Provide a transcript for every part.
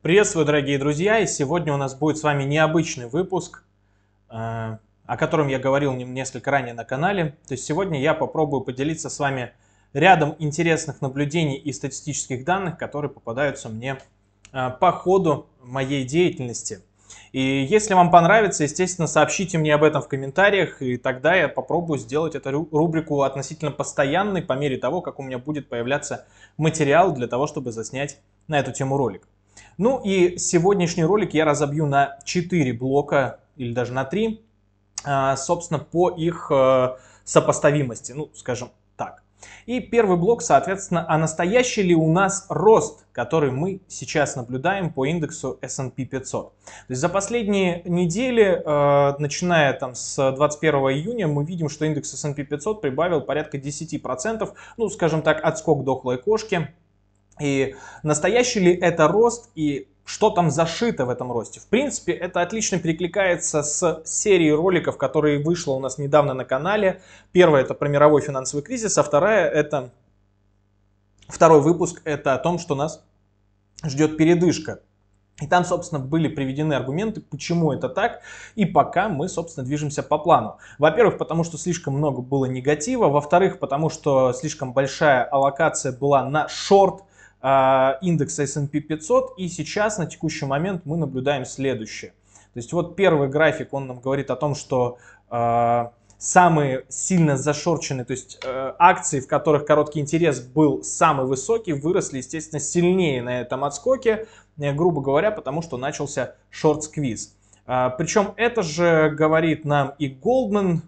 Приветствую, дорогие друзья, и сегодня у нас будет с вами необычный выпуск, э, о котором я говорил несколько ранее на канале. То есть сегодня я попробую поделиться с вами рядом интересных наблюдений и статистических данных, которые попадаются мне э, по ходу моей деятельности. И если вам понравится, естественно, сообщите мне об этом в комментариях, и тогда я попробую сделать эту рубрику относительно постоянной по мере того, как у меня будет появляться материал для того, чтобы заснять на эту тему ролик. Ну и сегодняшний ролик я разобью на 4 блока или даже на 3, а, собственно, по их э, сопоставимости, ну, скажем так. И первый блок, соответственно, а настоящий ли у нас рост, который мы сейчас наблюдаем по индексу S&P 500. То есть за последние недели, э, начиная там с 21 июня, мы видим, что индекс S&P 500 прибавил порядка 10%, ну, скажем так, отскок дохлой кошки, и настоящий ли это рост и что там зашито в этом росте. В принципе, это отлично перекликается с серией роликов, которые вышло у нас недавно на канале. Первая это про мировой финансовый кризис, а вторая это второй выпуск это о том, что нас ждет передышка. И там, собственно, были приведены аргументы, почему это так, и пока мы, собственно, движемся по плану. Во-первых, потому что слишком много было негатива, во-вторых, потому что слишком большая аллокация была на шорт Э, индекс S&P 500. И сейчас на текущий момент мы наблюдаем следующее. То есть вот первый график, он нам говорит о том, что э, самые сильно зашорченные, то есть э, акции, в которых короткий интерес был самый высокий, выросли, естественно, сильнее на этом отскоке, э, грубо говоря, потому что начался шорт-сквиз. А, причем это же говорит нам и Голдман,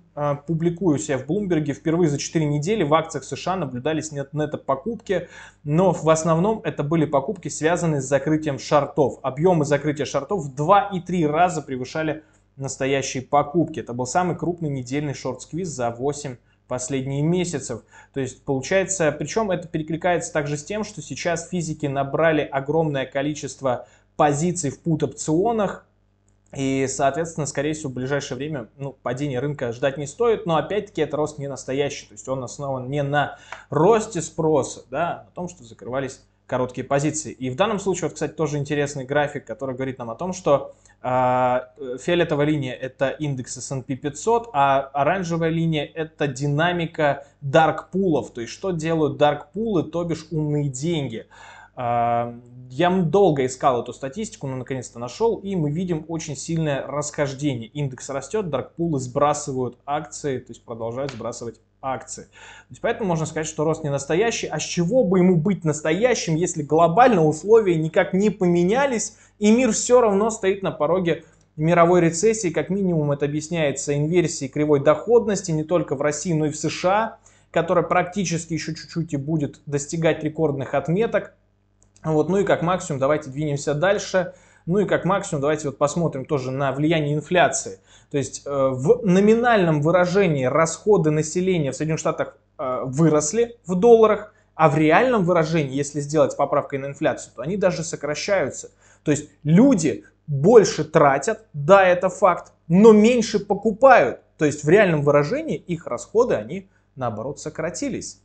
публикуя себя в Блумберге, впервые за 4 недели в акциях США наблюдались нет покупки, но в основном это были покупки, связанные с закрытием шартов. Объемы закрытия шартов в 2 и 3 раза превышали настоящие покупки. Это был самый крупный недельный шорт-сквиз за 8 последних месяцев. То есть получается, причем это перекликается также с тем, что сейчас физики набрали огромное количество позиций в пут-опционах, и, соответственно, скорее всего, в ближайшее время ну, падение рынка ждать не стоит, но опять-таки это рост не настоящий, то есть он основан не на росте спроса, да, а на том, что закрывались короткие позиции. И в данном случае, вот, кстати, тоже интересный график, который говорит нам о том, что а, э, фиолетовая линия – это индекс S&P 500, а оранжевая линия – это динамика дарк-пулов, то есть что делают дарк-пулы, то бишь умные деньги – а, я долго искал эту статистику, но наконец-то нашел, и мы видим очень сильное расхождение. Индекс растет, даркпулы сбрасывают акции, то есть продолжают сбрасывать акции. То есть поэтому можно сказать, что рост не настоящий. А с чего бы ему быть настоящим, если глобально условия никак не поменялись, и мир все равно стоит на пороге мировой рецессии, как минимум это объясняется инверсией кривой доходности не только в России, но и в США, которая практически еще чуть-чуть и будет достигать рекордных отметок. Вот, ну и как максимум давайте двинемся дальше. Ну и как максимум давайте вот посмотрим тоже на влияние инфляции. То есть э, в номинальном выражении расходы населения в Соединенных Штатах э, выросли в долларах, а в реальном выражении, если сделать поправкой на инфляцию, то они даже сокращаются. То есть люди больше тратят, да, это факт, но меньше покупают. То есть в реальном выражении их расходы, они наоборот сократились.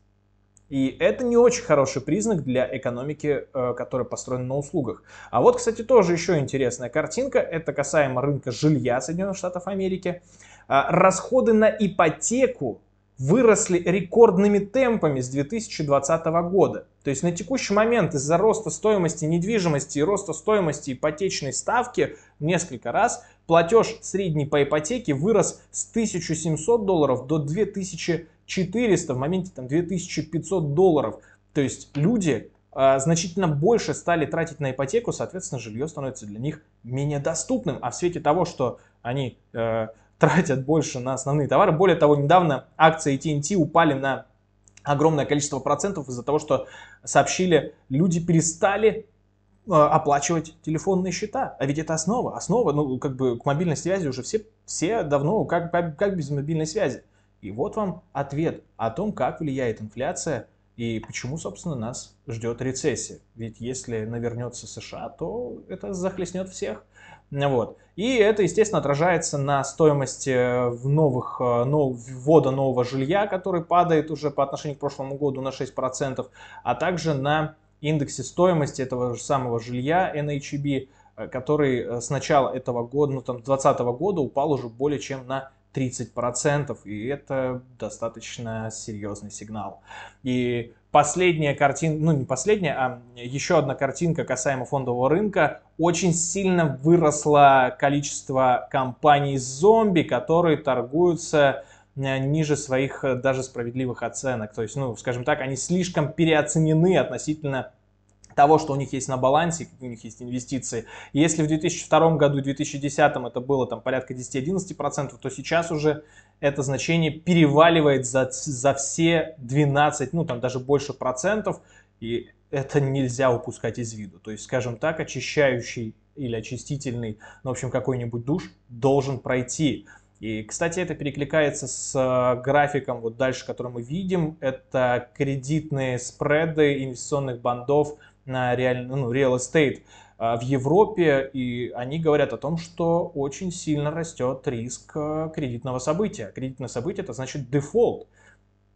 И это не очень хороший признак для экономики, э, которая построена на услугах. А вот, кстати, тоже еще интересная картинка. Это касаемо рынка жилья Соединенных Штатов Америки. А, расходы на ипотеку выросли рекордными темпами с 2020 года. То есть на текущий момент из-за роста стоимости недвижимости и роста стоимости ипотечной ставки в несколько раз платеж средний по ипотеке вырос с 1700 долларов до 2000 400, в моменте там 2500 долларов. То есть люди э, значительно больше стали тратить на ипотеку, соответственно, жилье становится для них менее доступным. А в свете того, что они э, тратят больше на основные товары, более того, недавно акции AT&T упали на огромное количество процентов из-за того, что сообщили, люди перестали э, оплачивать телефонные счета. А ведь это основа. Основа, ну, как бы к мобильной связи уже все, все давно, как, как без мобильной связи. И вот вам ответ о том, как влияет инфляция и почему, собственно, нас ждет рецессия. Ведь если навернется США, то это захлестнет всех. Вот. И это, естественно, отражается на стоимости э, в новых, э, нов, ввода нового жилья, который падает уже по отношению к прошлому году на 6%, а также на индексе стоимости этого же самого жилья NHB, э, который с начала этого года, ну там 2020 года упал уже более чем на 30%, и это достаточно серьезный сигнал. И последняя картинка, ну не последняя, а еще одна картинка касаемо фондового рынка, очень сильно выросло количество компаний зомби, которые торгуются э, ниже своих э, даже справедливых оценок. То есть, ну, скажем так, они слишком переоценены относительно того, что у них есть на балансе, какие у них есть инвестиции. Если в 2002 году, 2010 это было там порядка 10-11%, то сейчас уже это значение переваливает за, за все 12, ну там даже больше процентов, и это нельзя упускать из виду. То есть, скажем так, очищающий или очистительный, ну, в общем, какой-нибудь душ должен пройти. И, кстати, это перекликается с э, графиком вот дальше, который мы видим. Это кредитные спреды инвестиционных бандов – на реаль, ну, ну real estate а, в Европе, и они говорят о том, что очень сильно растет риск а, кредитного события. Кредитное событие – это значит дефолт.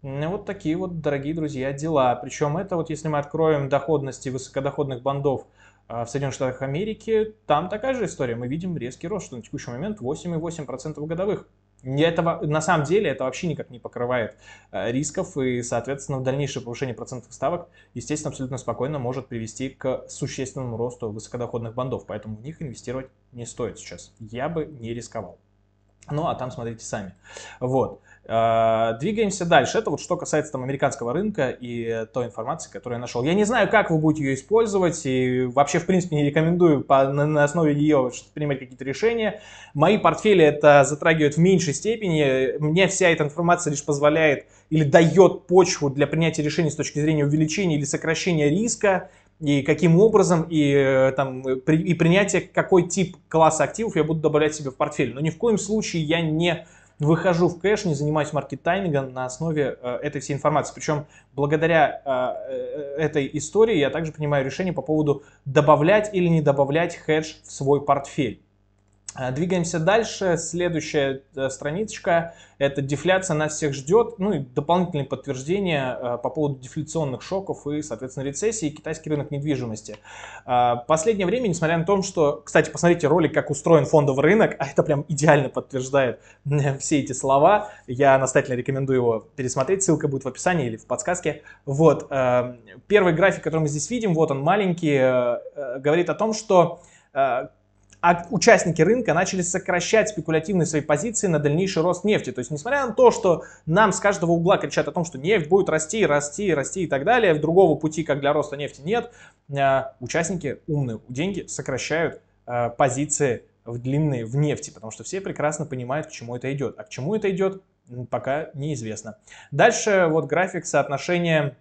Ну, вот такие вот, дорогие друзья, дела. Причем это вот если мы откроем доходности высокодоходных бандов а, в Соединенных Штатах Америки, там такая же история. Мы видим резкий рост, что на текущий момент 8,8% годовых. Этого, на самом деле это вообще никак не покрывает э, рисков, и, соответственно, в дальнейшее повышение процентных ставок, естественно, абсолютно спокойно может привести к существенному росту высокодоходных бандов, поэтому в них инвестировать не стоит сейчас. Я бы не рисковал. Ну, а там смотрите сами. Вот. Э, двигаемся дальше. Это вот что касается там американского рынка и той информации, которую я нашел. Я не знаю, как вы будете ее использовать и вообще, в принципе, не рекомендую по, на, на основе ее принимать какие-то решения. Мои портфели это затрагивают в меньшей степени. Мне вся эта информация лишь позволяет или дает почву для принятия решений с точки зрения увеличения или сокращения риска и каким образом, и, э, там, при, и принятие, какой тип класса активов я буду добавлять себе в портфель. Но ни в коем случае я не выхожу в кэш, не занимаюсь маркет-таймингом на основе э, этой всей информации. Причем благодаря э, э, этой истории я также принимаю решение по поводу добавлять или не добавлять хедж в свой портфель. Э, двигаемся дальше. Следующая э, страничка – это дефляция нас всех ждет. Ну и дополнительные подтверждения э, по поводу дефляционных шоков и, соответственно, рецессии и китайский рынок недвижимости. Последнее время, несмотря на то, что, кстати, посмотрите ролик, как устроен фондовый рынок, а это прям идеально подтверждает все эти слова. Я настоятельно рекомендую его пересмотреть. Ссылка будет в описании или в подсказке. Вот. Первый график, который мы здесь видим, вот он маленький, говорит о том, что а участники рынка начали сокращать спекулятивные свои позиции на дальнейший рост нефти. То есть, несмотря на то, что нам с каждого угла кричат о том, что нефть будет расти, расти, расти и так далее, другого пути, как для роста нефти, нет, а, участники умные деньги сокращают а, позиции в длинные в нефти, потому что все прекрасно понимают, к чему это идет. А к чему это идет, пока неизвестно. Дальше вот график соотношения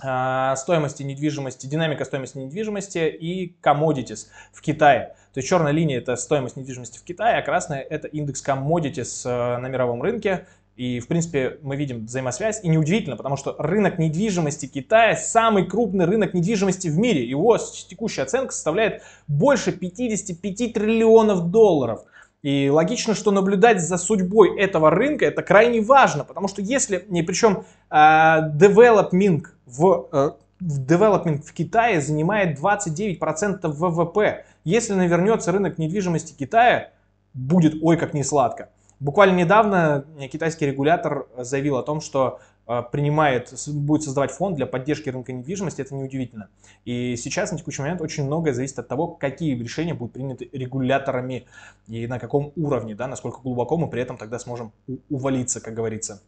а, стоимости недвижимости, динамика стоимости недвижимости и commodities в Китае. То есть черная линия – это стоимость недвижимости в Китае, а красная – это индекс commodities э, на мировом рынке. И, в принципе, мы видим взаимосвязь. И неудивительно, потому что рынок недвижимости Китая – самый крупный рынок недвижимости в мире. Его текущая оценка составляет больше 55 триллионов долларов – и логично, что наблюдать за судьбой этого рынка это крайне важно, потому что если, и причем development в, development э, в Китае занимает 29% ВВП, если навернется рынок недвижимости Китая, будет ой как не сладко. Буквально недавно китайский регулятор заявил о том, что а, принимает, будет создавать фонд для поддержки рынка недвижимости, это неудивительно. И сейчас на текущий момент очень многое зависит от того, какие решения будут приняты регуляторами и на каком уровне, да, насколько глубоко мы при этом тогда сможем увалиться, как говорится.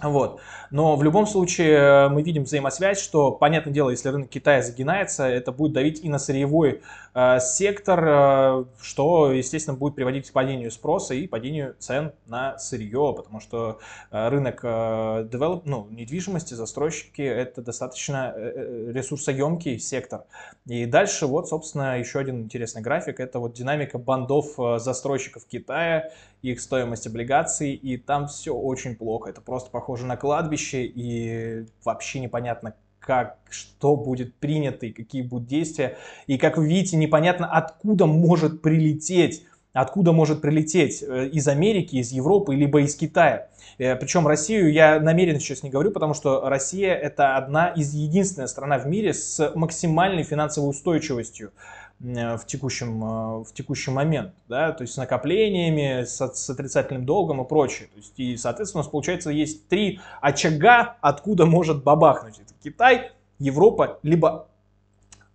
Вот. Но в любом случае э, мы видим взаимосвязь, что, понятное дело, если рынок Китая загинается, это будет давить и на сырьевой э, сектор, э, что, естественно, будет приводить к падению спроса и падению цен на сырье, потому что э, рынок э, девелоп, ну, недвижимости, застройщики – это достаточно э, э ресурсоемкий сектор. И дальше вот, собственно, еще один интересный график – это вот динамика бандов э, застройщиков Китая, их стоимость облигаций, и там все очень плохо. Это просто похоже похоже на кладбище, и вообще непонятно, как, что будет принято и какие будут действия. И как вы видите, непонятно, откуда может прилететь откуда может прилететь э, из Америки, из Европы, либо из Китая. Э, Причем Россию я намеренно сейчас не говорю, потому что Россия это одна из единственная страна в мире с максимальной финансовой устойчивостью. Э, в, текущем, э, в текущий момент, да, то есть с накоплениями, с, с отрицательным долгом и прочее. То есть, и, соответственно, у нас, получается, есть три очага, откуда может бабахнуть. Это Китай, Европа, либо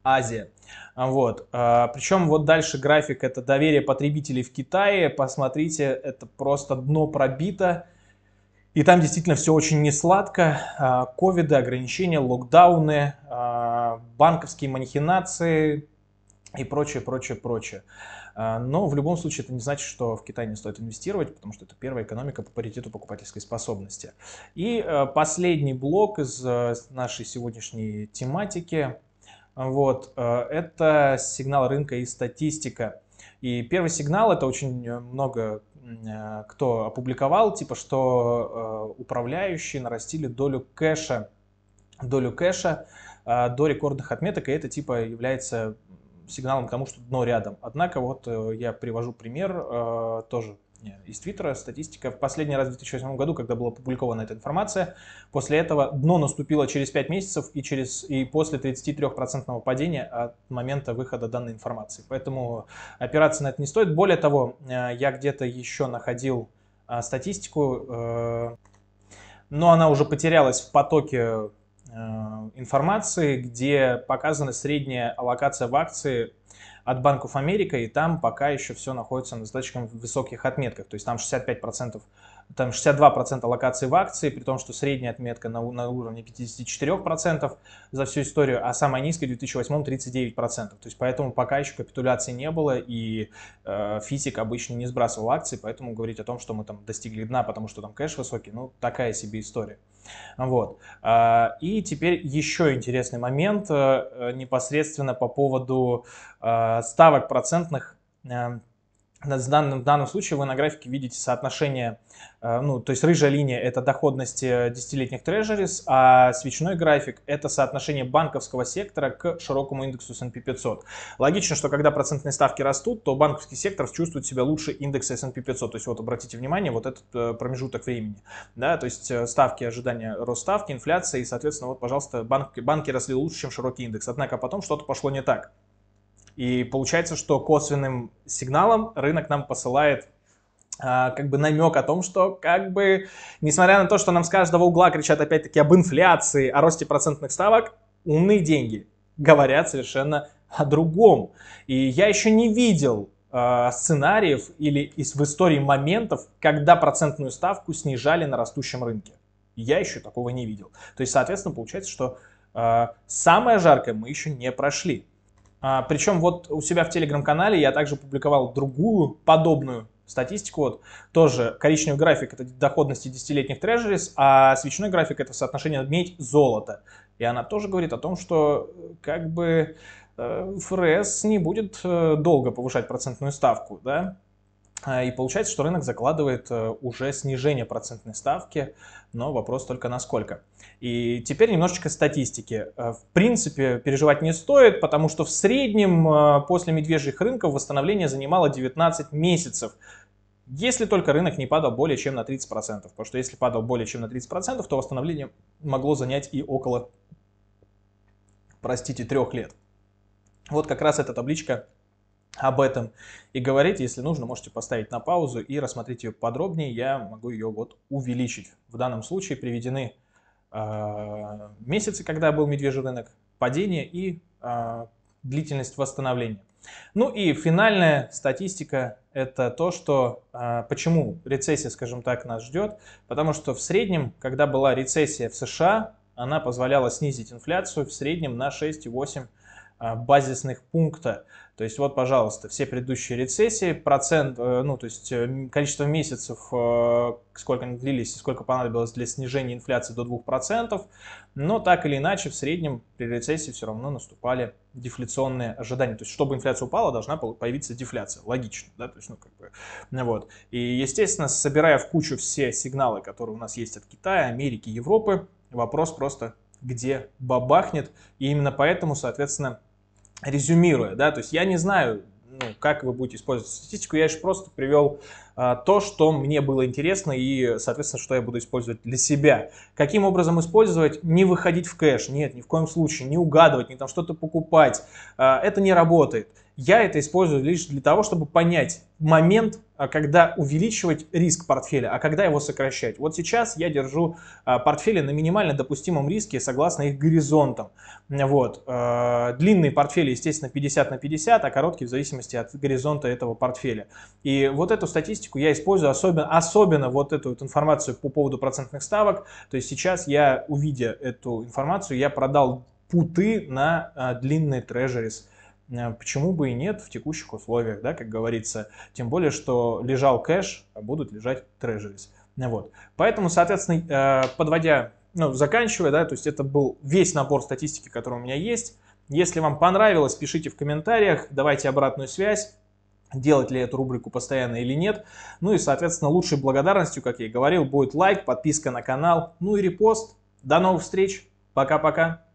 Азия. Вот. Э, Причем вот дальше график это доверие потребителей в Китае. Посмотрите, это просто дно пробито. И там действительно все очень несладко. Ковиды, ограничения, локдауны, банковские манихинации, и прочее, прочее, прочее. А, но в любом случае это не значит, что в Китай не стоит инвестировать, потому что это первая экономика по паритету покупательской способности. И а, последний блок из а, нашей сегодняшней тематики, вот, это сигнал рынка и статистика. И первый сигнал, это очень много кто опубликовал, типа, что управляющие нарастили долю кэша, долю кэша до рекордных отметок, и это типа является сигналом к тому, что дно рядом. Однако вот э, я привожу пример э, тоже из Твиттера, статистика. В последний раз в 2008 году, когда была опубликована эта информация, после этого дно наступило через 5 месяцев и, через, и после 33% падения от момента выхода данной информации. Поэтому опираться на это не стоит. Более того, э, я где-то еще находил статистику, но она уже потерялась в потоке Э, информации, где показана средняя аллокация в акции от Банков Америка, и там пока еще все находится на достаточно высоких отметках, то есть там 65% там 62% локаций в акции, при том, что средняя отметка на, на уровне 54% за всю историю, а самая низкая в 2008 39%. То есть поэтому пока еще капитуляции не было, и э, физик обычно не сбрасывал акции, поэтому говорить о том, что мы там достигли дна, потому что там кэш высокий, ну такая себе история. Вот. А, и теперь еще интересный момент э, э, непосредственно по поводу э, ставок процентных в данном, в данном случае вы на графике видите соотношение, э, ну, то есть рыжая линия – это доходность э, десятилетних трежерис, а свечной график – это соотношение банковского сектора к широкому индексу S&P 500. Логично, что когда процентные ставки растут, то банковский сектор чувствует себя лучше индекса S&P 500. То есть вот обратите внимание, вот этот э, промежуток времени, да, то есть ставки, ожидания роста ставки, инфляция, и, соответственно, вот, пожалуйста, банки, банки росли лучше, чем широкий индекс. Однако потом что-то пошло не так. И получается, что косвенным сигналом рынок нам посылает а, как бы намек о том, что как бы, несмотря на то, что нам с каждого угла кричат опять-таки об инфляции, о росте процентных ставок, умные деньги говорят совершенно о другом. И я еще не видел э, сценариев или из, в истории моментов, когда процентную ставку снижали на растущем рынке. Я еще такого не видел. То есть, соответственно, получается, что э, самое жаркое мы еще не прошли. А, причем вот у себя в телеграм-канале я также публиковал другую подобную статистику. Вот тоже коричневый график – это доходности десятилетних трежерис, а свечной график – это соотношение медь-золото. И она тоже говорит о том, что э, как бы э, ФРС не будет э, долго повышать процентную ставку, да, а, и получается, что рынок закладывает э, уже снижение процентной ставки, но вопрос только насколько. И теперь немножечко статистики. Э, в принципе, переживать не стоит, потому что в среднем э, после медвежьих рынков восстановление занимало 19 месяцев. Если только рынок не падал более чем на 30%, потому что если падал более чем на 30%, то восстановление могло занять и около, простите, трех лет. Вот как раз эта табличка об этом и говорить. Если нужно, можете поставить на паузу и рассмотреть ее подробнее. Я могу ее вот увеличить. В данном случае приведены э, месяцы, когда был медвежий рынок, падение и э, длительность восстановления. Ну и финальная статистика – это то, что э, почему рецессия, скажем так, нас ждет. Потому что в среднем, когда была рецессия в США, она позволяла снизить инфляцию в среднем на 6,8%. А, базисных пункта. То есть вот, пожалуйста, все предыдущие рецессии, процент, э, ну, то есть э, количество месяцев, э, сколько они длились и сколько понадобилось для снижения инфляции до 2%, но так или иначе в среднем при рецессии все равно наступали дефляционные ожидания. То есть чтобы инфляция упала, должна появиться дефляция. Логично, да, то есть, ну, как бы, ну, вот. И, естественно, собирая в кучу все сигналы, которые у нас есть от Китая, Америки, Европы, вопрос просто, где бабахнет, и именно поэтому, соответственно, резюмируя, да, то есть я не знаю, ну, как вы будете использовать статистику, я же просто привел а, то, что мне было интересно и, соответственно, что я буду использовать для себя. Каким образом использовать? Не выходить в кэш, нет, ни в коем случае, не угадывать, не там что-то покупать. А, это не работает. Я это использую лишь для того, чтобы понять момент, а, когда увеличивать риск портфеля, а когда его сокращать. Вот сейчас я держу портфели на минимально допустимом риске согласно их горизонтам. Вот. Длинные портфели, естественно, 50 на 50, а короткие в зависимости от горизонта этого портфеля. И вот эту статистику статистику я использую, особенно, особенно вот эту вот информацию по поводу процентных ставок. То есть сейчас я, увидя эту информацию, я продал путы на а, длинные трежерис. Э, почему бы и нет в текущих условиях, да, как говорится. Тем более, что лежал кэш, а будут лежать трежерис. Вот. Поэтому, соответственно, э, подводя, ну, заканчивая, да, то есть это был весь набор статистики, который у меня есть. Если вам понравилось, пишите в комментариях, давайте обратную связь делать ли эту рубрику постоянно или нет. Ну и, соответственно, лучшей благодарностью, как я и говорил, будет лайк, подписка на канал, ну и репост. До новых встреч. Пока-пока.